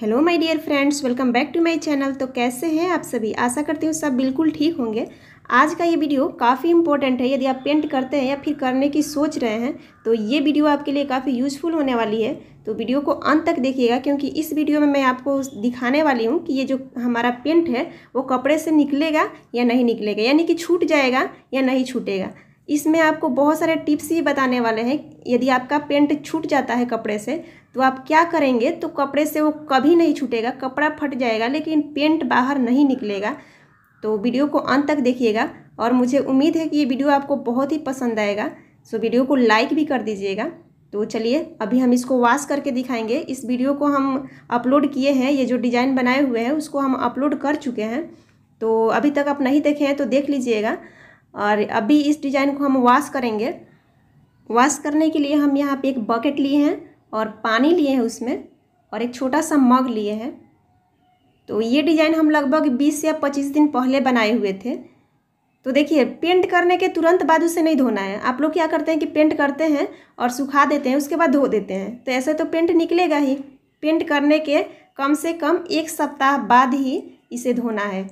hello my dear friends welcome back to my channel तो कैसे हैं आप सभी आशा करती हूँ सब बिल्कुल ठीक होंगे आज का ये वीडियो काफ़ी इंपॉर्टेंट है यदि आप पेंट करते हैं या फिर करने की सोच रहे हैं तो ये वीडियो आपके लिए काफ़ी यूजफुल होने वाली है तो वीडियो को अंत तक देखिएगा क्योंकि इस वीडियो में मैं आपको दिखाने वाली हूँ कि ये जो हमारा पेंट है वो कपड़े से निकलेगा या नहीं निकलेगा यानी कि छूट जाएगा या नहीं छूटेगा इसमें आपको बहुत सारे टिप्स ही बताने वाले हैं यदि आपका पेंट छूट जाता है कपड़े से तो आप क्या करेंगे तो कपड़े से वो कभी नहीं छूटेगा कपड़ा फट जाएगा लेकिन पेंट बाहर नहीं निकलेगा तो वीडियो को अंत तक देखिएगा और मुझे उम्मीद है कि ये वीडियो आपको बहुत ही पसंद आएगा सो वीडियो को लाइक भी कर दीजिएगा तो चलिए अभी हम इसको वॉश करके दिखाएंगे इस वीडियो को हम अपलोड किए हैं ये जो डिज़ाइन बनाए हुए हैं उसको हम अपलोड कर चुके हैं तो अभी तक आप नहीं देखे हैं तो देख लीजिएगा और अभी इस डिज़ाइन को हम वॉश करेंगे वॉश करने के लिए हम यहाँ पे एक बकेट लिए हैं और पानी लिए हैं उसमें और एक छोटा सा मग लिए हैं तो ये डिज़ाइन हम लगभग बीस या पच्चीस दिन पहले बनाए हुए थे तो देखिए पेंट करने के तुरंत बाद उसे नहीं धोना है आप लोग क्या करते हैं कि पेंट करते हैं और सुखा देते हैं उसके बाद धो देते हैं तो ऐसे तो पेंट निकलेगा ही पेंट करने के कम से कम एक सप्ताह बाद ही इसे धोना है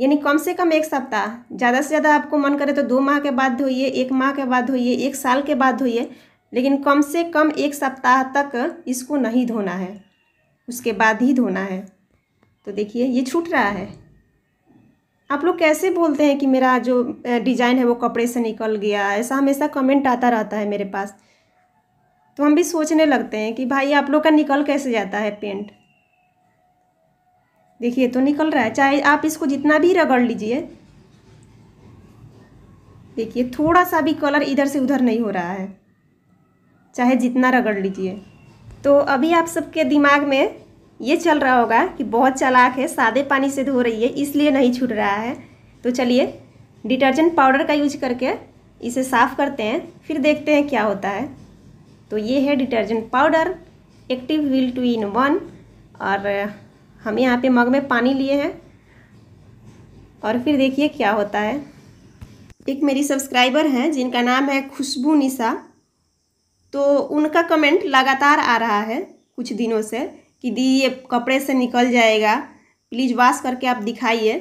यानी कम से कम एक सप्ताह ज़्यादा से ज़्यादा आपको मन करे तो दो माह के बाद धोइए एक माह के बाद धोइए एक साल के बाद धोइए लेकिन कम से कम एक सप्ताह तक इसको नहीं धोना है उसके बाद ही धोना है तो देखिए ये छूट रहा है आप लोग कैसे बोलते हैं कि मेरा जो डिज़ाइन है वो कपड़े से निकल गया ऐसा हमेशा कमेंट आता रहता है मेरे पास तो हम भी सोचने लगते हैं कि भाई आप लोग का निकल कैसे जाता है पेंट देखिए तो निकल रहा है चाहे आप इसको जितना भी रगड़ लीजिए देखिए थोड़ा सा भी कलर इधर से उधर नहीं हो रहा है चाहे जितना रगड़ लीजिए तो अभी आप सबके दिमाग में ये चल रहा होगा कि बहुत चलाक है सादे पानी से धो रही है इसलिए नहीं छूट रहा है तो चलिए डिटर्जेंट पाउडर का यूज करके इसे साफ़ करते हैं फिर देखते हैं क्या होता है तो ये है detergent powder active wheel two in one और हम यहाँ पे मग में पानी लिए हैं और फिर देखिए क्या होता है एक मेरी सब्सक्राइबर हैं जिनका नाम है खुशबू निशा तो उनका कमेंट लगातार आ रहा है कुछ दिनों से कि दी ये कपड़े से निकल जाएगा प्लीज़ वाश करके आप दिखाइए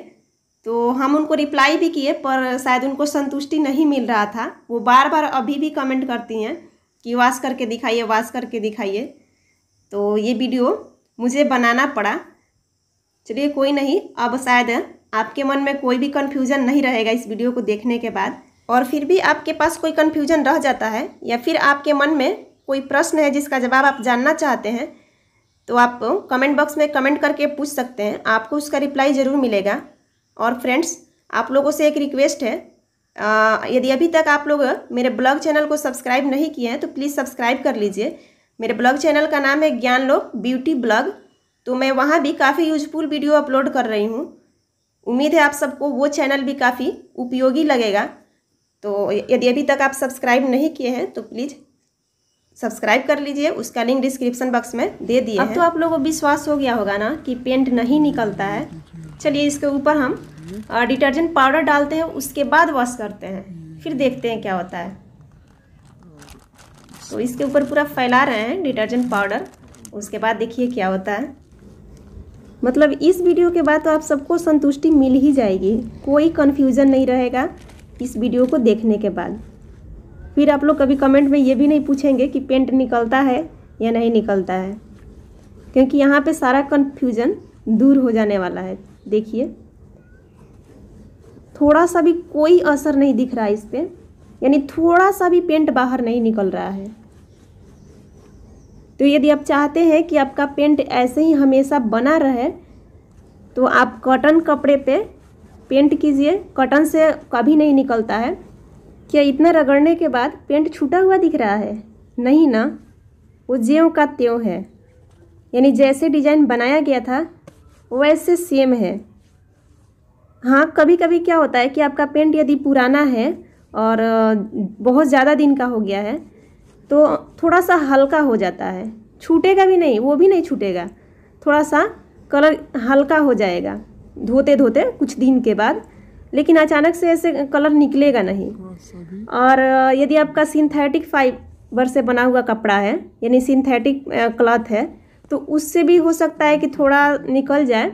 तो हम उनको रिप्लाई भी किए पर शायद उनको संतुष्टि नहीं मिल रहा था वो बार बार अभी भी कमेंट करती हैं कि वाश करके दिखाइए वाश करके दिखाइए तो ये वीडियो मुझे बनाना पड़ा चलिए कोई नहीं अब शायद आपके मन में कोई भी कन्फ्यूज़न नहीं रहेगा इस वीडियो को देखने के बाद और फिर भी आपके पास कोई कन्फ्यूज़न रह जाता है या फिर आपके मन में कोई प्रश्न है जिसका जवाब आप जानना चाहते हैं तो आप कमेंट बॉक्स में कमेंट करके पूछ सकते हैं आपको उसका रिप्लाई ज़रूर मिलेगा और फ्रेंड्स आप लोगों से एक रिक्वेस्ट है यदि अभी तक आप लोग मेरे ब्लॉग चैनल को सब्सक्राइब नहीं किए हैं तो प्लीज़ सब्सक्राइब कर लीजिए मेरे ब्लॉग चैनल का नाम है ज्ञान लोक ब्यूटी ब्लॉग तो मैं वहाँ भी काफ़ी यूजफुल वीडियो अपलोड कर रही हूँ उम्मीद है आप सबको वो चैनल भी काफ़ी उपयोगी लगेगा तो यदि अभी तक आप सब्सक्राइब नहीं किए हैं तो प्लीज़ सब्सक्राइब कर लीजिए उसका लिंक डिस्क्रिप्शन बॉक्स में दे दिए अब तो आप लोगों को विश्वास हो गया होगा ना कि पेंट नहीं निकलता है चलिए इसके ऊपर हम डिटर्जेंट पाउडर डालते हैं उसके बाद वॉश करते हैं फिर देखते हैं क्या होता है तो इसके ऊपर पूरा फैला रहे हैं डिटर्जेंट पाउडर उसके बाद देखिए क्या होता है मतलब इस वीडियो के बाद तो आप सबको संतुष्टि मिल ही जाएगी कोई कन्फ्यूज़न नहीं रहेगा इस वीडियो को देखने के बाद फिर आप लोग कभी कमेंट में ये भी नहीं पूछेंगे कि पेंट निकलता है या नहीं निकलता है क्योंकि यहाँ पे सारा कन्फ्यूज़न दूर हो जाने वाला है देखिए थोड़ा सा भी कोई असर नहीं दिख रहा है इस पर यानी थोड़ा सा भी पेंट बाहर नहीं निकल रहा है तो यदि आप चाहते हैं कि आपका पेंट ऐसे ही हमेशा बना रहे तो आप कॉटन कपड़े पे पेंट कीजिए कॉटन से कभी नहीं निकलता है क्या इतना रगड़ने के बाद पेंट छूटा हुआ दिख रहा है नहीं ना वो ज्यों का त्यों है यानी जैसे डिज़ाइन बनाया गया था वैसे सेम है हाँ कभी कभी क्या होता है कि आपका पेंट यदि पुराना है और बहुत ज़्यादा दिन का हो गया है तो थोड़ा सा हल्का हो जाता है छूटेगा भी नहीं वो भी नहीं छूटेगा थोड़ा सा कलर हल्का हो जाएगा धोते धोते कुछ दिन के बाद लेकिन अचानक से ऐसे कलर निकलेगा नहीं हाँ, और यदि आपका सिंथेटिक फाइबर से बना हुआ कपड़ा है यानी सिंथेटिक क्लॉथ है तो उससे भी हो सकता है कि थोड़ा निकल जाए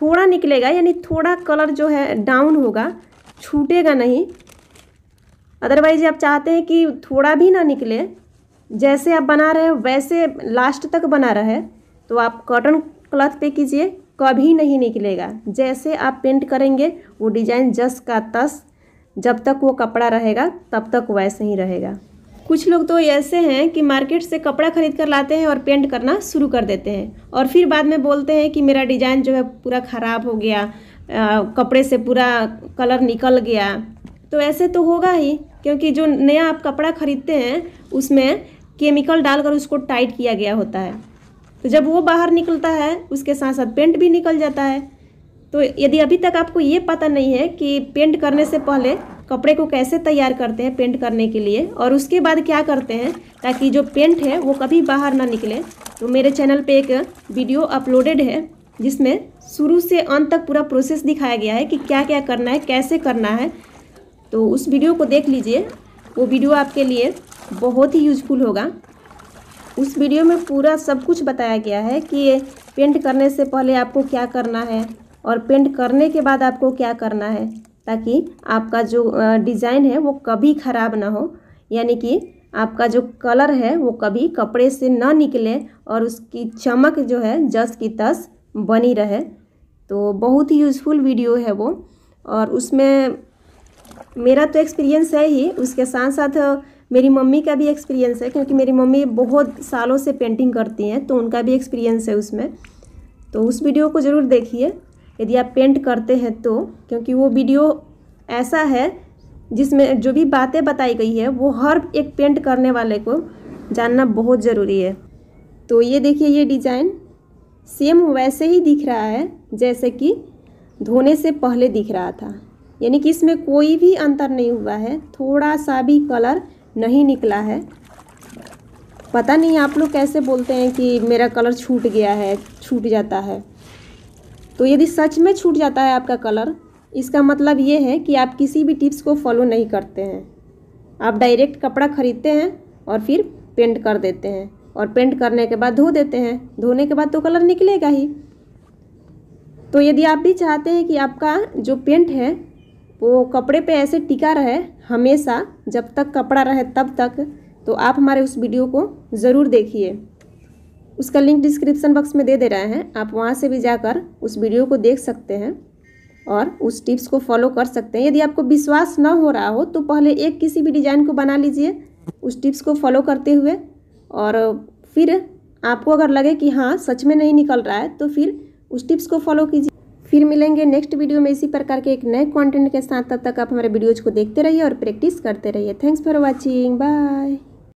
थोड़ा निकलेगा यानी थोड़ा कलर जो है डाउन होगा छूटेगा नहीं अदरवाइज आप चाहते हैं कि थोड़ा भी ना निकले जैसे आप बना रहे हो वैसे लास्ट तक बना रहे तो आप कॉटन क्लॉथ पे कीजिए कभी नहीं निकलेगा जैसे आप पेंट करेंगे वो डिज़ाइन जस का तस जब तक वो कपड़ा रहेगा तब तक वैसे ही रहेगा कुछ लोग तो ऐसे हैं कि मार्केट से कपड़ा खरीद कर लाते हैं और पेंट करना शुरू कर देते हैं और फिर बाद में बोलते हैं कि मेरा डिज़ाइन जो है पूरा ख़राब हो गया आ, कपड़े से पूरा कलर निकल गया तो ऐसे तो होगा ही क्योंकि जो नया आप कपड़ा खरीदते हैं उसमें केमिकल डालकर उसको टाइट किया गया होता है तो जब वो बाहर निकलता है उसके साथ साथ पेंट भी निकल जाता है तो यदि अभी तक आपको ये पता नहीं है कि पेंट करने से पहले कपड़े को कैसे तैयार करते हैं पेंट करने के लिए और उसके बाद क्या करते हैं ताकि जो पेंट है वो कभी बाहर ना निकले तो मेरे चैनल पे एक वीडियो अपलोडेड है जिसमें शुरू से अंत तक पूरा प्रोसेस दिखाया गया है कि क्या क्या करना है कैसे करना है तो उस वीडियो को देख लीजिए वो वीडियो आपके लिए बहुत ही यूजफुल होगा उस वीडियो में पूरा सब कुछ बताया गया है कि ये पेंट करने से पहले आपको क्या करना है और पेंट करने के बाद आपको क्या करना है ताकि आपका जो डिज़ाइन है वो कभी ख़राब ना हो यानी कि आपका जो कलर है वो कभी कपड़े से ना निकले और उसकी चमक जो है जस की तस बनी रहे तो बहुत ही यूज़फुल वीडियो है वो और उसमें मेरा तो एक्सपीरियंस है ही उसके साथ साथ मेरी मम्मी का भी एक्सपीरियंस है क्योंकि मेरी मम्मी बहुत सालों से पेंटिंग करती हैं तो उनका भी एक्सपीरियंस है उसमें तो उस वीडियो को ज़रूर देखिए यदि आप पेंट करते हैं तो क्योंकि वो वीडियो ऐसा है जिसमें जो भी बातें बताई गई है वो हर एक पेंट करने वाले को जानना बहुत ज़रूरी है तो ये देखिए ये डिज़ाइन सेम वैसे ही दिख रहा है जैसे कि धोने से पहले दिख रहा था यानी कि इसमें कोई भी अंतर नहीं हुआ है थोड़ा सा भी कलर नहीं निकला है पता नहीं आप लोग कैसे बोलते हैं कि मेरा कलर छूट गया है छूट जाता है तो यदि सच में छूट जाता है आपका कलर इसका मतलब ये है कि आप किसी भी टिप्स को फॉलो नहीं करते हैं आप डायरेक्ट कपड़ा ख़रीदते हैं और फिर पेंट कर देते हैं और पेंट करने के बाद धो देते हैं धोने के बाद तो कलर निकलेगा ही तो यदि आप भी चाहते हैं कि आपका जो पेंट है वो कपड़े पे ऐसे टिका रहे हमेशा जब तक कपड़ा रहे तब तक तो आप हमारे उस वीडियो को ज़रूर देखिए उसका लिंक डिस्क्रिप्शन बॉक्स में दे दे रहे हैं आप वहाँ से भी जाकर उस वीडियो को देख सकते हैं और उस टिप्स को फॉलो कर सकते हैं यदि आपको विश्वास न हो रहा हो तो पहले एक किसी भी डिज़ाइन को बना लीजिए उस टिप्स को फॉलो करते हुए और फिर आपको अगर लगे कि हाँ सच में नहीं निकल रहा है तो फिर उस टिप्स को फॉलो कीजिए फिर मिलेंगे नेक्स्ट वीडियो में इसी प्रकार के एक नए कंटेंट के साथ तब तक आप हमारे वीडियोज को देखते रहिए और प्रैक्टिस करते रहिए थैंक्स फॉर वॉचिंग बाय